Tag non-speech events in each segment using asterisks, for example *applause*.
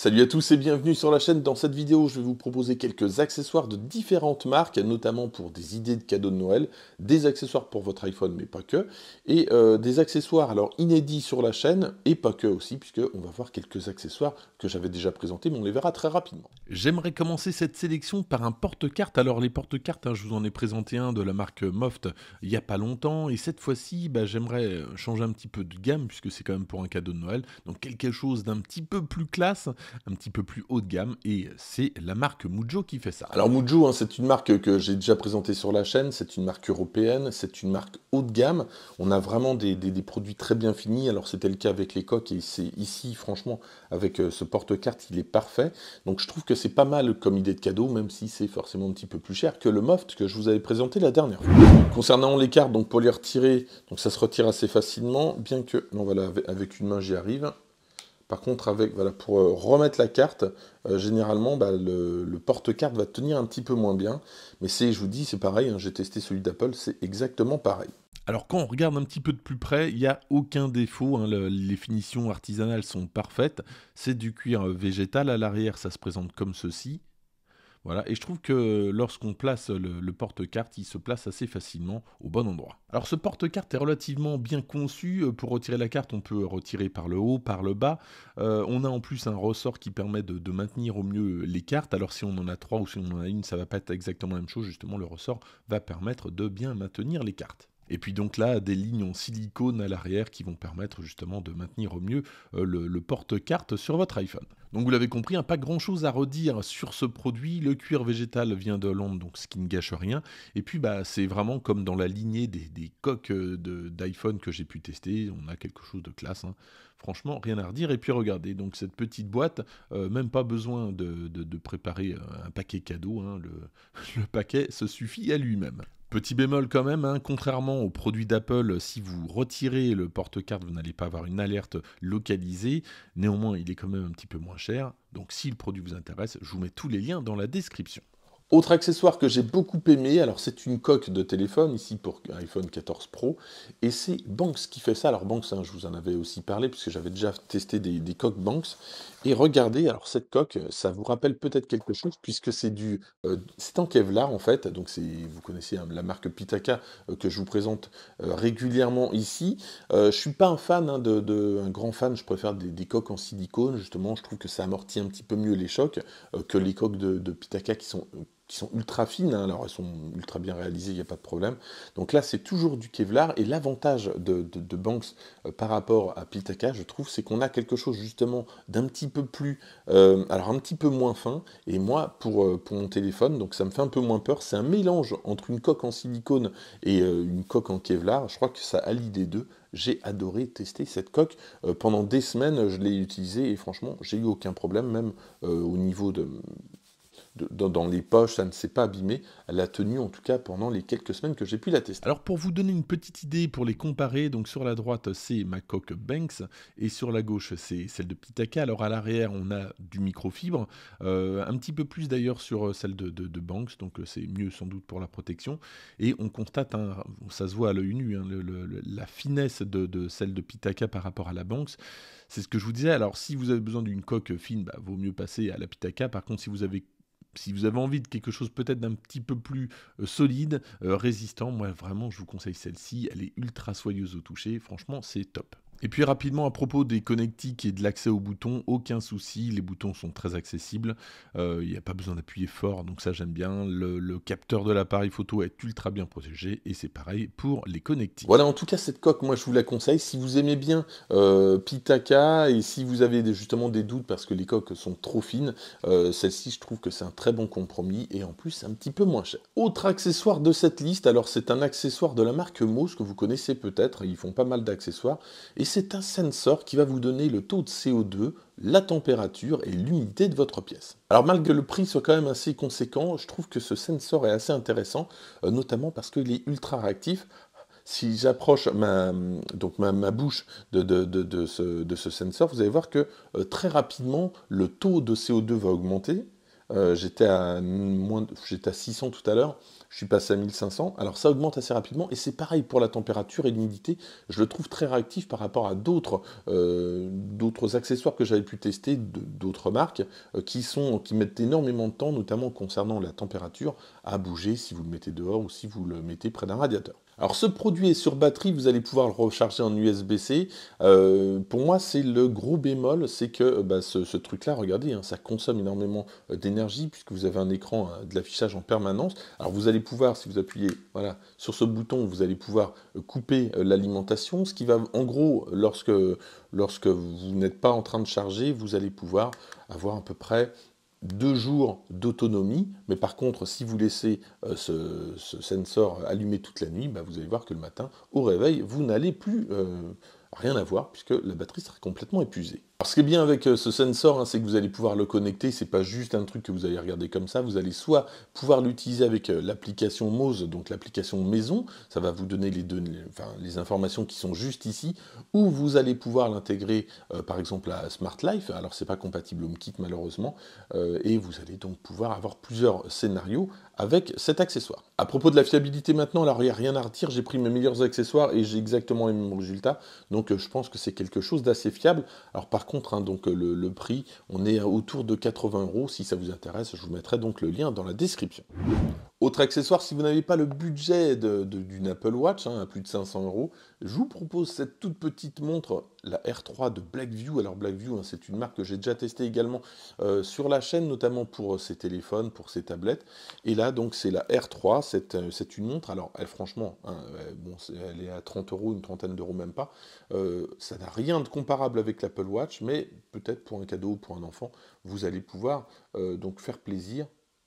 Salut à tous et bienvenue sur la chaîne. Dans cette vidéo, je vais vous proposer quelques accessoires de différentes marques, notamment pour des idées de cadeaux de Noël, des accessoires pour votre iPhone, mais pas que, et euh, des accessoires alors inédits sur la chaîne, et pas que aussi, puisque on va voir quelques accessoires que j'avais déjà présentés, mais on les verra très rapidement. J'aimerais commencer cette sélection par un porte-carte. Alors les porte-cartes, hein, je vous en ai présenté un de la marque Moft il n'y a pas longtemps, et cette fois-ci, bah, j'aimerais euh, changer un petit peu de gamme, puisque c'est quand même pour un cadeau de Noël, donc quelque chose d'un petit peu plus classe un petit peu plus haut de gamme, et c'est la marque Mujo qui fait ça. Alors Mujo, hein, c'est une marque que j'ai déjà présentée sur la chaîne, c'est une marque européenne, c'est une marque haut de gamme, on a vraiment des, produits très bien finis, alors c'était le cas avec les coques, et c'est ici, franchement, avec euh, ce porte-carte, il est parfait, donc je trouve que c'est pas mal comme idée de cadeau, même si c'est forcément un petit peu plus cher que le Moft que je vous avais présenté la dernière fois. Concernant les cartes, donc pour les retirer, donc ça se retire assez facilement, bien que, non voilà, avec une main j'y arrive, par contre, avec, voilà, pour euh, remettre la carte, euh, généralement, bah, le, porte-carte va tenir un petit peu moins bien. Mais c'est, je vous dis, c'est pareil, hein, j'ai testé celui d'Apple, c'est exactement pareil. Alors quand on regarde un petit peu de plus près, il n'y a aucun défaut, hein, les finitions artisanales sont parfaites, c'est du cuir végétal à l'arrière, ça se présente comme ceci, voilà, et je trouve que lorsqu'on place le, porte-carte, il se place assez facilement au bon endroit. Alors ce porte-carte est relativement bien conçu. Euh, pour retirer la carte, on peut retirer par le haut, par le bas. Euh, on a en plus un ressort qui permet de, maintenir au mieux les cartes. Alors si on en a trois ou si on en a une, ça va pas être exactement la même chose. Justement, le ressort va permettre de bien maintenir les cartes. Et puis donc là, des lignes en silicone à l'arrière qui vont permettre justement de maintenir au mieux euh, le, porte-carte sur votre iPhone. Donc vous l'avez compris, un hein, pas grand-chose à redire sur ce produit. Le cuir végétal vient de Londres, donc ce qui ne gâche rien. Et puis bah, c'est vraiment comme dans la lignée des, coques euh, d'iPhone que j'ai pu tester. On a quelque chose de classe. Hein. Franchement, rien à redire. Et puis regardez, donc cette petite boîte, euh, même pas besoin de, préparer un paquet cadeau. Hein. *laughs* le paquet se suffit à lui-même. Petit bémol quand même, hein. contrairement aux produits d'Apple, si vous retirez le porte-carte, vous n'allez pas avoir une alerte localisée. Néanmoins, il est quand même un petit peu moins cher. Donc si le produit vous intéresse, je vous mets tous les liens dans la description. Autre accessoire que j'ai beaucoup aimé, alors c'est une coque de téléphone, ici pour iPhone 14 Pro, et c'est Banks qui fait ça. Alors Banks, hein, je vous en avais aussi parlé, puisque j'avais déjà testé des coques Banks, et regardez, alors cette coque, euh, ça vous rappelle peut-être quelque chose, puisque c'est du. Euh, c'est en Kevlar en fait, donc c'est, vous connaissez hein, la marque Pitaka euh, que je vous présente régulièrement ici. je suis pas un fan, hein, de, un grand fan, je préfère des, coques en silicone, justement, je trouve que ça amortit un petit peu mieux les chocs que les coques de Pitaka qui sont qui sont ultra fines, hein. alors elles sont ultra bien réalisées, il n'y a pas de problème. Donc là, c'est toujours du Kevlar, et l'avantage de, Banks euh, par rapport à Pitaka, je trouve, c'est qu'on a quelque chose justement d'un petit peu plus, euh, alors un petit peu moins fin, et moi, pour, euh, pour mon téléphone, donc ça me fait un peu moins peur, c'est un mélange entre une coque en silicone et une coque en Kevlar, je crois que ça allie les deux, j'ai adoré tester cette coque. pendant des semaines, je l'ai utilisée et franchement, j'ai eu aucun problème, même au niveau de, dans, les poches, ça ne s'est pas abîmé. Elle a tenu en tout cas pendant les quelques semaines que j'ai pu la tester. Alors pour vous donner une petite idée, pour les comparer, donc sur la droite c'est ma coque Banks et sur la gauche c'est celle de Pitaka. Alors à l'arrière on a du microfibre, euh, un petit peu plus d'ailleurs sur euh, celle de, de, Banks, donc euh, c'est mieux sans doute pour la protection. Et on constate, un ça se voit à l'œil nu, hein, la finesse de, de celle de Pitaka par rapport à la Banks. C'est ce que je vous disais. Alors si vous avez besoin d'une coque fine, bah, vaut mieux passer à la Pitaka. Par contre si vous avez si vous avez envie de quelque chose peut-être d'un petit peu plus euh, solide, euh, résistant, moi vraiment je vous conseille celle-ci, elle est ultra soyeuse au toucher, franchement c'est top. Et puis rapidement à propos des connectiques et de l'accès aux boutons, aucun souci, les boutons sont très accessibles, euh, il n'y a pas besoin d'appuyer fort, donc ça j'aime bien, le, capteur de l'appareil photo est ultra bien protégé et c'est pareil pour les connectiques. Voilà en tout cas cette coque moi je vous la conseille, si vous aimez bien euh, Pitaka et si vous avez justement des doutes parce que les coques sont trop fines, euh, celle-ci je trouve que c'est un très bon compromis et en plus un petit peu moins cher. Autre accessoire de cette liste, alors c'est un accessoire de la marque Mose que vous connaissez peut-être, ils font pas mal d'accessoires et c'est un sensor qui va vous donner le taux de CO2, la température et l'humidité de votre pièce. Alors malgré le prix soit quand même assez conséquent, je trouve que ce sensor est assez intéressant, euh, notamment parce qu'il est ultra réactif si j'approche ma, donc ma, bouche de, ce, sensor, vous allez voir que euh, très rapidement, le taux de CO2 va augmenter. Euh, j'étais à, à 600 tout à l'heure je suis passé à 1500. Alors ça augmente assez rapidement et c'est pareil pour la température et l'humidité. Je le trouve très réactif par rapport à d'autres euh, accessoires que j'avais pu tester d'autres marques euh, qui, sont, qui mettent énormément de temps, notamment concernant la température, à bouger si vous le mettez dehors ou si vous le mettez près d'un radiateur. Alors ce produit est sur batterie, vous allez pouvoir le recharger en USB-C. Euh, pour moi, c'est le gros bémol, c'est que bah, ce, truc-là, regardez, hein, ça consomme énormément d'énergie puisque vous avez un écran de l'affichage en permanence. Alors vous allez pouvoir, si vous appuyez voilà, sur ce bouton, vous allez pouvoir couper euh, l'alimentation, ce qui va, en gros, lorsque, lorsque vous n'êtes pas en train de charger, vous allez pouvoir avoir à peu près deux jours d'autonomie, mais par contre, si vous laissez euh, ce, sensor allumé toute la nuit, bah, vous allez voir que le matin, au réveil, vous n'allez plus euh, Rien à voir puisque la batterie sera complètement épuisée. Alors ce qui est bien avec euh, ce sensor, hein, c'est que vous allez pouvoir le connecter, c'est pas juste un truc que vous allez regarder comme ça, vous allez soit pouvoir l'utiliser avec euh, l'application Mose, donc l'application maison, ça va vous donner les, données, enfin, les informations qui sont juste ici, ou vous allez pouvoir l'intégrer euh, par exemple à Smart Life, alors c'est pas compatible HomeKit malheureusement, et vous allez donc pouvoir avoir plusieurs scénarios avec cet accessoire. À propos de la fiabilité maintenant, alors il n'y a rien à redire, j'ai pris mes meilleurs accessoires et j'ai exactement les mêmes résultats, donc euh, je pense que c'est quelque chose d'assez fiable. Alors par contre, hein, donc, euh, le, le, prix, on est autour de 80 euros. Si ça vous intéresse, je vous mettrai donc le lien dans la description. Autre accessoire, si vous n'avez pas le budget d'une Apple Watch hein, à plus de 500 euros, je vous propose cette toute petite montre, la R3 de Blackview. Alors Blackview, hein, c'est une marque que j'ai déjà testée également euh, sur la chaîne, notamment pour euh, ses téléphones, pour ses tablettes. Et là, donc, c'est la R3, euh, c'est une montre. Alors, elle, franchement, hein, bon, elle est à 30 euros, une trentaine d'euros même pas. ça n'a rien de comparable avec l'Apple Watch, mais peut-être pour un cadeau, pour un enfant, vous allez pouvoir donc faire plaisir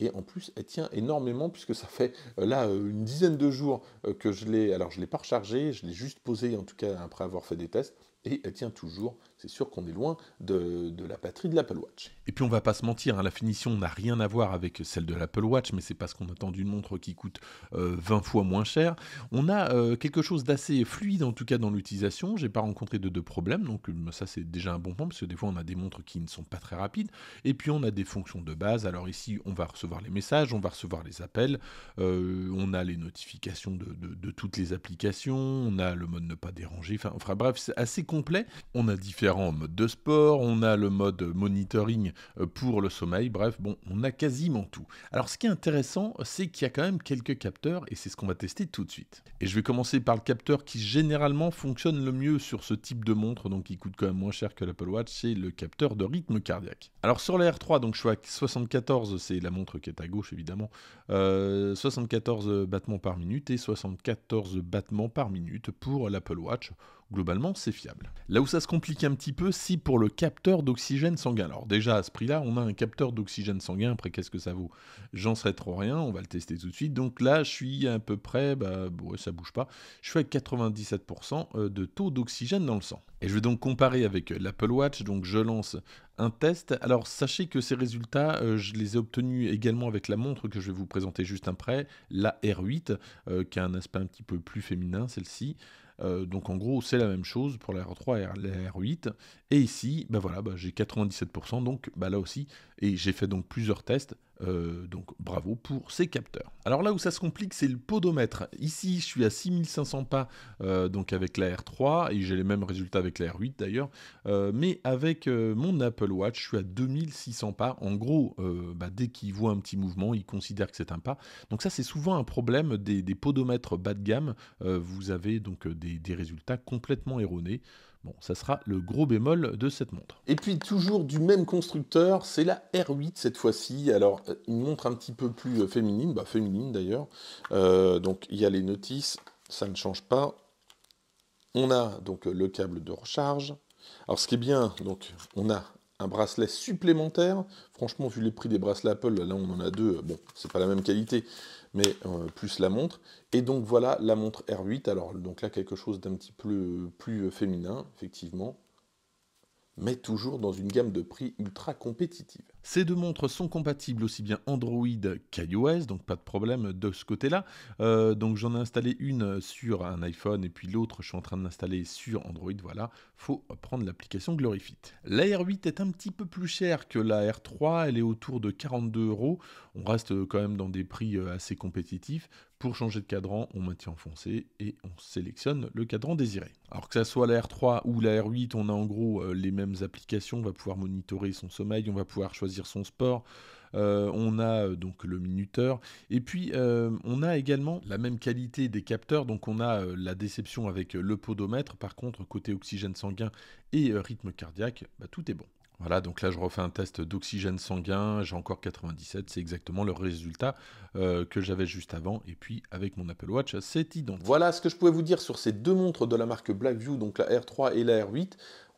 et en plus, elle tient énormément puisque ça fait euh, là euh, une dizaine de jours euh, que je l'ai. Alors, je ne l'ai pas rechargé, je l'ai juste posé en tout cas après avoir fait des tests. Et elle tient toujours c'est sûr qu'on est loin de, la patrie de l'Apple Watch. Et puis on va pas se mentir, hein, la finition n'a rien à voir avec celle de l'Apple Watch, mais c'est parce qu'on attend d'une montre qui coûte 20 euh, fois moins cher. On a euh, quelque chose d'assez fluide en tout cas dans l'utilisation. J'ai pas rencontré de, deux problèmes, donc euh, ça c'est déjà un bon point parce que des fois on a des montres qui ne sont pas très rapides. Et puis on a des fonctions de base. Alors ici on va recevoir les messages, on va recevoir les appels, on a les notifications de, toutes les applications, on a le mode ne pas déranger. Enfin, enfin bref, c'est assez complet. On a différents mode de sport, on a le mode monitoring euh, pour le sommeil, bref, bon, on a quasiment tout. Alors ce qui est intéressant, c'est qu'il y a quand même quelques capteurs, et c'est ce qu'on va tester tout de suite. Et je vais commencer par le capteur qui généralement fonctionne le mieux sur ce type de montre, donc qui coûte quand même moins cher que l'Apple Watch, c'est le capteur de rythme cardiaque. Alors sur la R3, donc je suis à 74, c'est la montre qui est à gauche évidemment, 74 euh, battements par minute et 74 battements par minute pour l'Apple Watch globalement, c'est fiable. Là où ça se complique un petit peu, c'est pour le capteur d'oxygène sanguin. Alors déjà, à ce prix-là, on a un capteur d'oxygène sanguin, après qu'est-ce que ça vaut J'en serais trop rien, on va le tester tout de suite. Donc là, je suis à peu près, bah, bon, ça bouge pas, je suis à 97% euh, de taux d'oxygène dans le sang. Et je vais donc comparer avec euh, l'Apple Watch, donc je lance un test. Alors sachez que ces résultats, euh, je les ai obtenus également avec la montre que je vais vous présenter juste après, la R8, euh, qui a un aspect un petit peu plus féminin, celle-ci. donc en gros, c'est la même chose pour la R3 et la R8. Et ici, ben voilà, ben j'ai 97%, donc bah, là aussi, et j'ai fait donc plusieurs tests. Euh, donc bravo pour ces capteurs. Alors là où ça se complique, c'est le podomètre. Ici, je suis à 6500 pas euh, donc avec la R3 et j'ai les mêmes résultats avec la R8 d'ailleurs. Euh, mais avec mon Apple Watch, je suis à 2600 pas. En gros, bah, dès qu'il voit un petit mouvement, il considère que c'est un pas. Donc ça, c'est souvent un problème des, podomètres bas de gamme. vous avez donc des résultats complètement erronés. Bon, ça sera le gros bémol de cette montre. Et puis toujours du même constructeur, c'est la R8 cette fois-ci. Alors euh, une montre un petit peu plus euh, féminine, bah féminine d'ailleurs. Euh, donc il y a les notices, ça ne change pas. On a donc le câble de recharge. Alors ce qui est bien, donc on a bracelet supplémentaire. Franchement, vu les prix des bracelets Apple, là on en a deux, bon, c'est pas la même qualité, mais euh, plus la montre. Et donc voilà la montre R8. Alors donc là quelque chose d'un petit peu plus féminin, effectivement, mais toujours dans une gamme de prix ultra compétitive. Ces deux montres sont compatibles aussi bien Android qu'iOS, donc pas de problème de ce côté-là. Euh, donc j'en ai installé une sur un iPhone et puis l'autre je suis en train d'installer sur Android, voilà, faut prendre l'application Glorifit. La R8 est un petit peu plus chère que la R3, elle est autour de 42 euros, on reste quand même dans des prix euh, assez compétitifs, pour changer de cadran, on maintient enfoncé et on sélectionne le cadran désiré. Alors que ça soit la R3 ou la R8, on a en gros euh, les mêmes applications, on va pouvoir monitorer son sommeil, on va pouvoir choisir son sport, euh, on a euh, donc le minuteur, et puis on a également la même qualité des capteurs, donc on a la déception avec le podomètre, par contre côté oxygène sanguin et rythme cardiaque, bah, tout est bon. Voilà, donc là je refais un test d'oxygène sanguin, j'ai encore 97, c'est exactement le résultat euh, que j'avais juste avant, et puis avec mon Apple Watch, c'est identique. Voilà ce que je pouvais vous dire sur ces deux montres de la marque Blackview, donc la R3 et la R8.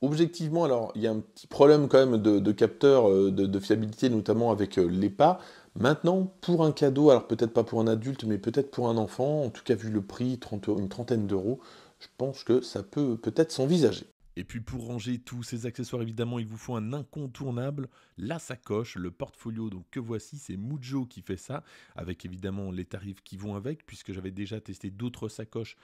Objectivement, alors il y a un petit problème quand même de, capteur, euh, de, fiabilité, notamment avec euh, les pas. Maintenant, pour un cadeau, alors peut-être pas pour un adulte, mais peut-être pour un enfant, en tout cas vu le prix, une trentaine d'euros, je pense que ça peut peut-être s'envisager. Et puis pour ranger tous ces accessoires, évidemment, il vous faut un incontournable, la sacoche, le portfolio. Donc que voici, c'est Mujo qui fait ça, avec évidemment les tarifs qui vont avec, puisque j'avais déjà testé d'autres sacoches,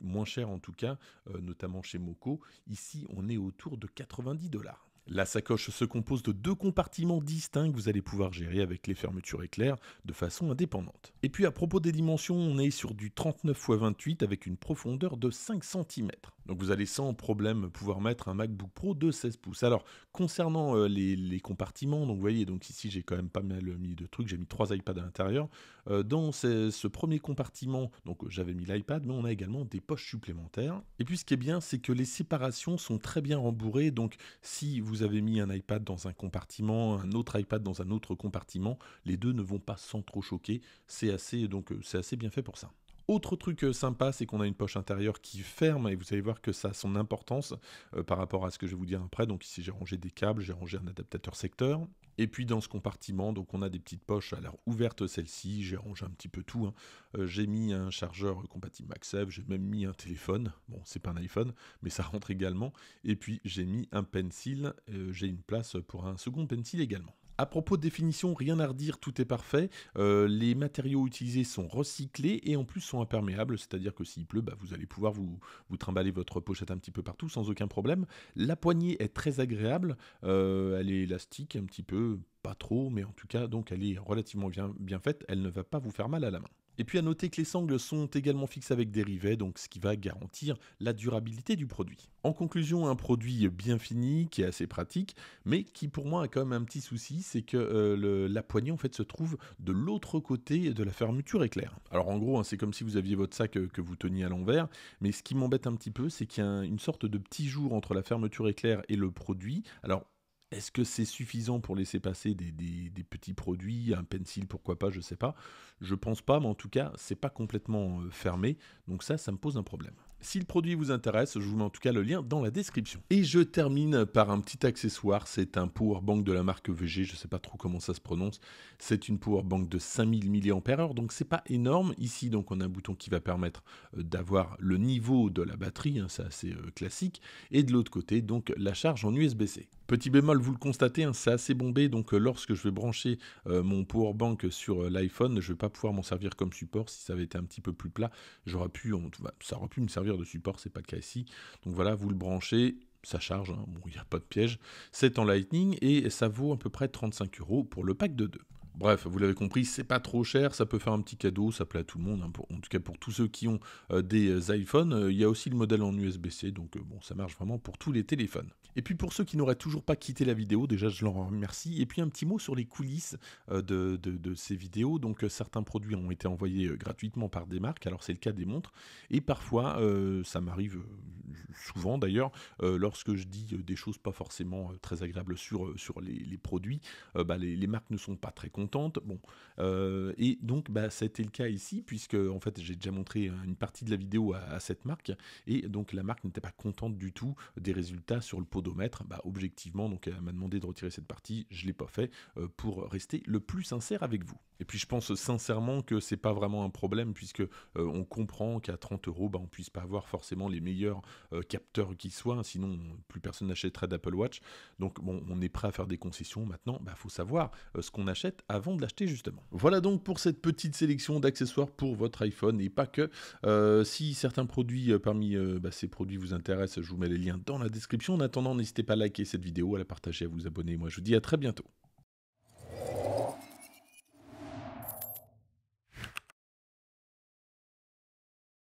moins chères en tout cas, euh, notamment chez Moco. Ici, on est autour de 90 dollars. La sacoche se compose de deux compartiments distincts que vous allez pouvoir gérer avec les fermetures éclairs de façon indépendante. Et puis à propos des dimensions, on est sur du 39 x 28 avec une profondeur de 5 cm. Donc vous allez sans problème pouvoir mettre un MacBook Pro de 16 pouces. Alors concernant euh, les, compartiments, donc vous voyez, donc ici j'ai quand même pas mal mis de trucs, j'ai mis trois iPads à l'intérieur. Euh, dans ce premier compartiment, donc euh, j'avais mis l'iPad, mais on a également des poches supplémentaires. Et puis ce qui est bien, c'est que les séparations sont très bien rembourrées. Donc si vous avez mis un iPad dans un compartiment, un autre iPad dans un autre compartiment, les deux ne vont pas sans trop choquer. C'est assez, donc c'est assez bien fait pour ça. Autre truc euh, sympa, c'est qu'on a une poche intérieure qui ferme et vous allez voir que ça a son importance euh, par rapport à ce que je vais vous dire après. Donc ici j'ai rangé des câbles, j'ai rangé un adaptateur secteur. Et puis dans ce compartiment, donc on a des petites poches, à alors ouverte, celle-ci, j'ai rangé un petit peu tout. Hein. Euh, j'ai mis un chargeur compatible MagSafe, j'ai même mis un téléphone. Bon, c'est pas un iPhone, mais ça rentre également. Et puis j'ai mis un pencil, j'ai une place pour un second pencil également. À propos de définition, rien à redire, tout est parfait. Euh, les matériaux utilisés sont recyclés et en plus sont imperméables, c'est-à-dire que s'il pleut, bah, vous allez pouvoir vous, vous trimballer votre pochette un petit peu partout sans aucun problème. La poignée est très agréable, euh, elle est élastique un petit peu, pas trop, mais en tout cas, donc elle est relativement bien faite, elle ne va pas vous faire mal à la main. Et puis à noter que les sangles sont également fixes avec des rivets, donc ce qui va garantir la durabilité du produit. En conclusion, un produit bien fini, qui est assez pratique, mais qui pour moi a quand même un petit souci, c'est que euh, la poignée en fait se trouve de l'autre côté de la fermeture éclair. Alors en gros, hein, c'est comme si vous aviez votre sac euh, que vous teniez à l'envers, mais ce qui m'embête un petit peu, c'est qu'il y a une sorte de petit jour entre la fermeture éclair et le produit. Alors est-ce que c'est suffisant pour laisser passer des, petits produits, un pencil, pourquoi pas, je ne sais pas. Je pense pas, mais en tout cas, c'est pas complètement euh, fermé. Donc ça, ça me pose un problème. Si le produit vous intéresse, je vous mets en tout cas le lien dans la description. Et je termine par un petit accessoire, c'est un power bank de la marque VG, je ne sais pas trop comment ça se prononce. C'est une power bank de 5000 mAh, donc c'est pas énorme. Ici, donc on a un bouton qui va permettre euh, d'avoir le niveau de la batterie, hein. c'est assez euh, classique, et de l'autre côté, donc la charge en USB-C. Petit bémol, vous le constatez, hein, c'est assez bombé, donc euh, lorsque je vais brancher mon power bank sur l'iPhone, je ne vais pas pouvoir m'en servir comme support. Si ça avait été un petit peu plus plat, j'aurais pu, bah, ça aurait pu me servir de support, c'est pas le cas ici. Donc voilà, vous le branchez, ça charge, hein. il n'y a pas de piège. C'est en Lightning et ça vaut à peu près 35 euros pour le pack de deux. Bref, vous l'avez compris, c'est pas trop cher, ça peut faire un petit cadeau, ça plaît à tout le monde, hein, en tout cas pour tous ceux qui ont euh, des euh, iPhones. Euh, il y a aussi le modèle en USB-C, donc bon, ça marche vraiment pour tous les téléphones. Et puis pour ceux qui n'auraient toujours pas quitté la vidéo, déjà je leur remercie. Et puis un petit mot sur les coulisses de, ces vidéos. Donc certains produits ont été envoyés gratuitement par des marques, alors c'est le cas des montres. Et parfois, ça m'arrive souvent d'ailleurs, lorsque je dis des choses pas forcément très agréables sur, sur les, produits, bah, les, les marques ne sont pas très contentes Bon, euh, et donc bah, c'était le cas ici, puisque en fait j'ai déjà montré une partie de la vidéo à, cette marque, et donc la marque n'était pas contente du tout des résultats sur le podomètre. Bah, objectivement, donc elle m'a demandé de retirer cette partie, je l'ai pas fait euh, pour rester le plus sincère avec vous. Et puis je pense sincèrement que c'est pas vraiment un problème puisque euh, on comprend qu'à 30 euros, bah, on puisse pas avoir forcément les meilleurs capteurs qui soient, sinon plus personne n'achèterait d'Apple Watch. Donc bon, on est prêt à faire des concessions. Maintenant, bah, faut savoir ce qu'on achète à avant de l'acheter justement. Voilà donc pour cette petite sélection d'accessoires pour votre iPhone et pas que. Euh, si certains produits euh, parmi euh, bah, ces produits vous intéressent, je vous mets les liens dans la description. En attendant, n'hésitez pas à liker cette vidéo, à la partager, à vous abonner. Moi, je vous dis à très bientôt.